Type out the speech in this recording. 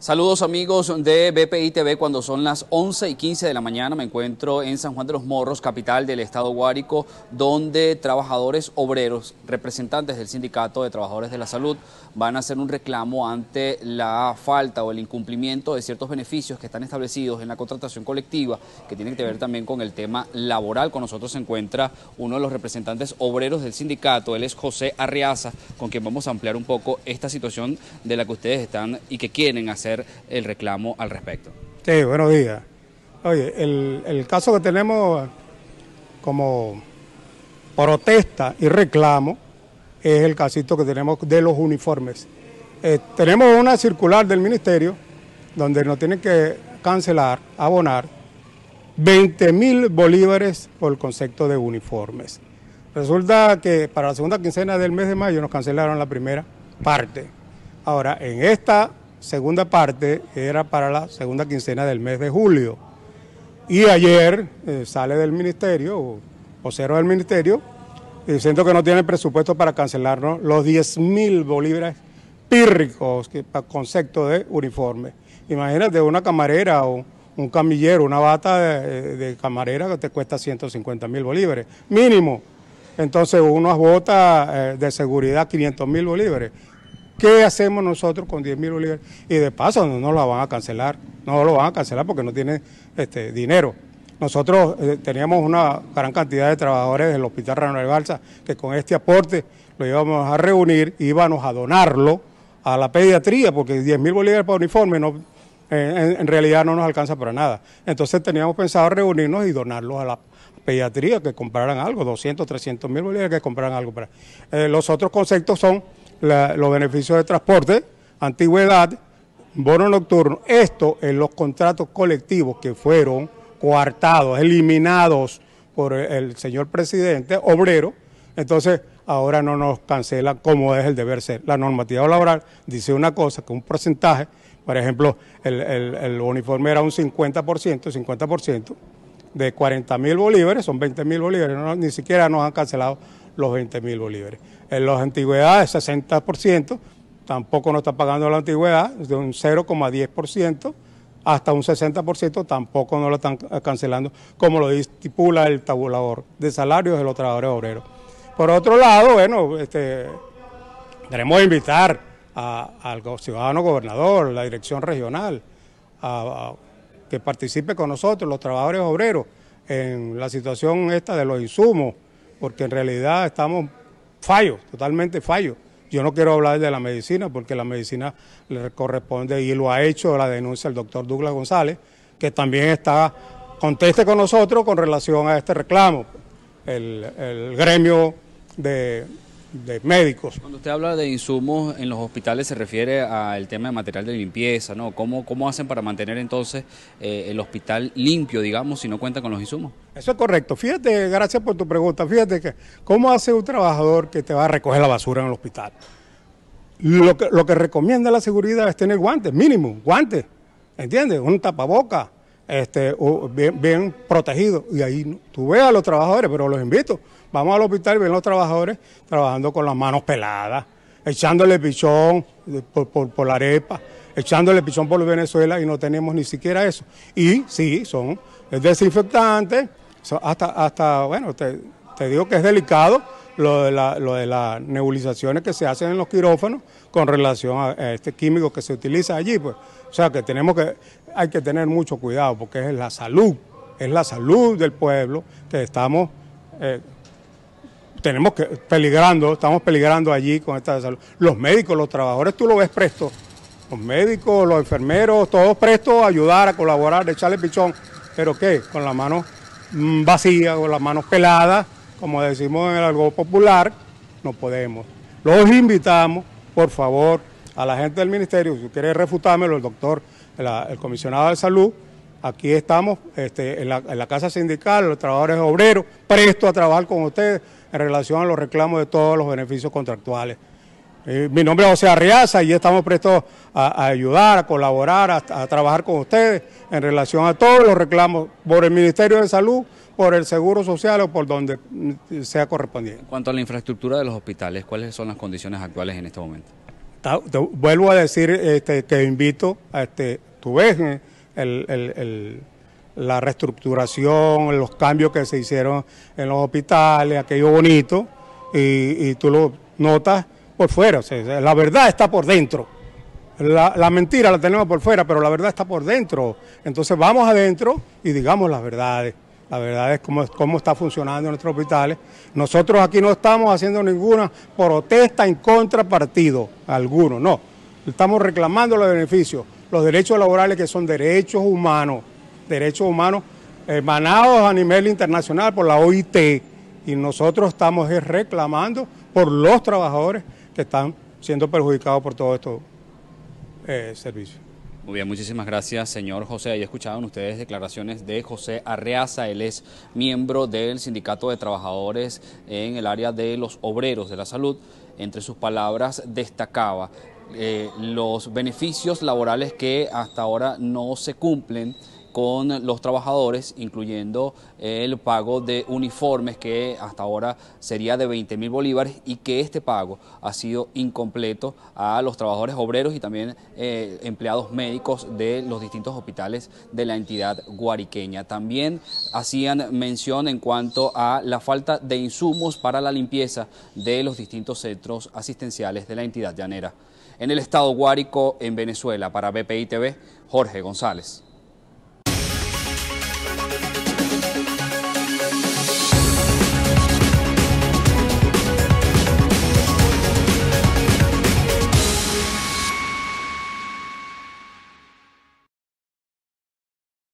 Saludos amigos de BPI TV cuando son las 11 y 15 de la mañana. Me encuentro en San Juan de los Morros, capital del estado Guárico, donde trabajadores obreros, representantes del Sindicato de Trabajadores de la Salud, van a hacer un reclamo ante la falta o el incumplimiento de ciertos beneficios que están establecidos en la contratación colectiva, que tienen que ver también con el tema laboral. Con nosotros se encuentra uno de los representantes obreros del sindicato, él es José Arriaza, con quien vamos a ampliar un poco esta situación de la que ustedes están y que quieren hacer el reclamo al respecto. Sí, buenos días. Oye, el, caso que tenemos como protesta y reclamo es el casito que tenemos de los uniformes. Eh, tenemos una circular del ministerio donde nos tienen que cancelar, abonar 20 mil bolívares por el concepto de uniformes. Resulta que para la segunda quincena del mes de mayo nos cancelaron la primera parte. Ahora, en esta segunda parte era para la segunda quincena del mes de julio. Y ayer eh, sale del ministerio, o cero del ministerio, diciendo que no tiene presupuesto para cancelarnos los 10.000 mil bolívares pírricos, que para concepto de uniforme. Imagínate una camarera o un camillero, una bata de, camarera que te cuesta 150 mil bolívares, mínimo. Entonces, unas botas eh, de seguridad, 500 mil bolívares. ¿Qué hacemos nosotros con 10 mil bolívares? Y de paso no nos la van a cancelar, no lo van a cancelar porque no tienen este, dinero. Nosotros eh, teníamos una gran cantidad de trabajadores del Hospital de Balsa que con este aporte lo íbamos a reunir, íbamos a donarlo a la pediatría, porque 10 mil bolívares para uniforme no, en, realidad no nos alcanza para nada. Entonces teníamos pensado reunirnos y donarlos a la pediatría, que compraran algo, 200, 300 mil bolívares que compraran algo. Para, eh, los otros conceptos son los beneficios de transporte, antigüedad, bono nocturno. Esto en los contratos colectivos que fueron coartados, eliminados por el señor presidente obrero, entonces ahora no nos cancela como es el deber ser. La normativa laboral dice una cosa, que un porcentaje, por ejemplo, el, el uniforme era un 50%, 50%, de 40 mil bolívares, son 20 mil bolívares, ni siquiera nos han cancelado los 20 mil bolívares. En las antigüedades, 60%, tampoco nos está pagando la antigüedad, de un 0,10% hasta un 60% tampoco nos lo están cancelando, como lo estipula el tabulador de salarios del los trabajadores Por otro lado, bueno, este, queremos invitar al ciudadano gobernador, la dirección regional, a que participe con nosotros, los trabajadores obreros, en la situación esta de los insumos, porque en realidad estamos fallos, totalmente fallos. Yo no quiero hablar de la medicina, porque la medicina le corresponde y lo ha hecho la denuncia el doctor Douglas González, que también está, conteste con nosotros con relación a este reclamo. el gremio de de médicos. Cuando usted habla de insumos en los hospitales se refiere al tema de material de limpieza, ¿no? ¿Cómo, cómo hacen para mantener entonces eh, el hospital limpio, digamos, si no cuentan con los insumos? Eso es correcto. Fíjate, gracias por tu pregunta. Fíjate que, ¿cómo hace un trabajador que te va a recoger la basura en el hospital? Lo que, lo que recomienda la seguridad es tener guantes, mínimo, guantes, ¿entiendes? Un tapaboca, este, bien, protegido Y ahí tú ves a los trabajadores, pero los invito. Vamos al hospital y ven los trabajadores trabajando con las manos peladas, echándole pichón por, la arepa, echándole pichón por Venezuela y no tenemos ni siquiera eso. Y sí, son desinfectantes, hasta, hasta bueno, te digo que es delicado lo de, las nebulizaciones que se hacen en los quirófanos con relación a, este químico que se utiliza allí. Pues. O sea que tenemos que, hay que tener mucho cuidado porque es la salud, es la salud del pueblo que estamos eh, tenemos que peligrando, estamos peligrando allí con esta salud. Los médicos, los trabajadores, tú lo ves presto. Los médicos, los enfermeros, todos prestos a ayudar, a colaborar, a echarle pichón. ¿Pero qué? Con las manos mm, vacía, vacías, con las manos peladas como decimos en el algo popular, no podemos. Los invitamos, por favor, a la gente del ministerio, si quiere refutármelo, el doctor, el, comisionado de salud, aquí estamos este, en, la, casa sindical, los trabajadores obreros, presto a trabajar con ustedes en relación a los reclamos de todos los beneficios contractuales. Eh, mi nombre es José Arriaza y estamos prestos a, ayudar, a colaborar, a, trabajar con ustedes en relación a todos los reclamos por el Ministerio de Salud, por el seguro social o por donde sea correspondiente. En cuanto a la infraestructura de los hospitales, ¿cuáles son las condiciones actuales en este momento? vuelvo a decir, que este, invito, a este, tú ves ¿eh? la reestructuración, los cambios que se hicieron en los hospitales, aquello bonito, y, tú lo notas por fuera. la verdad está por dentro. la, mentira la tenemos por fuera, pero la verdad está por dentro. Entonces vamos adentro y digamos las verdades. La verdad es cómo, cómo está funcionando nuestros hospitales. Nosotros aquí no estamos haciendo ninguna protesta en contra partido alguno, no. Estamos reclamando los beneficios, los derechos laborales que son derechos humanos, derechos humanos emanados a nivel internacional por la OIT. Y nosotros estamos reclamando por los trabajadores que están siendo perjudicados por todo esto eh, servicios. Muy bien, muchísimas gracias, señor José. Ahí escucharon ustedes declaraciones de José Arreaza. Él es miembro del Sindicato de Trabajadores en el área de los obreros de la salud. Entre sus palabras destacaba eh, los beneficios laborales que hasta ahora no se cumplen con los trabajadores, incluyendo el pago de uniformes que hasta ahora sería de 20 mil bolívares y que este pago ha sido incompleto a los trabajadores obreros y también eh, empleados médicos de los distintos hospitales de la entidad guariqueña. También hacían mención en cuanto a la falta de insumos para la limpieza de los distintos centros asistenciales de la entidad llanera. En el estado Guárico, en Venezuela, para BPI TV, Jorge González.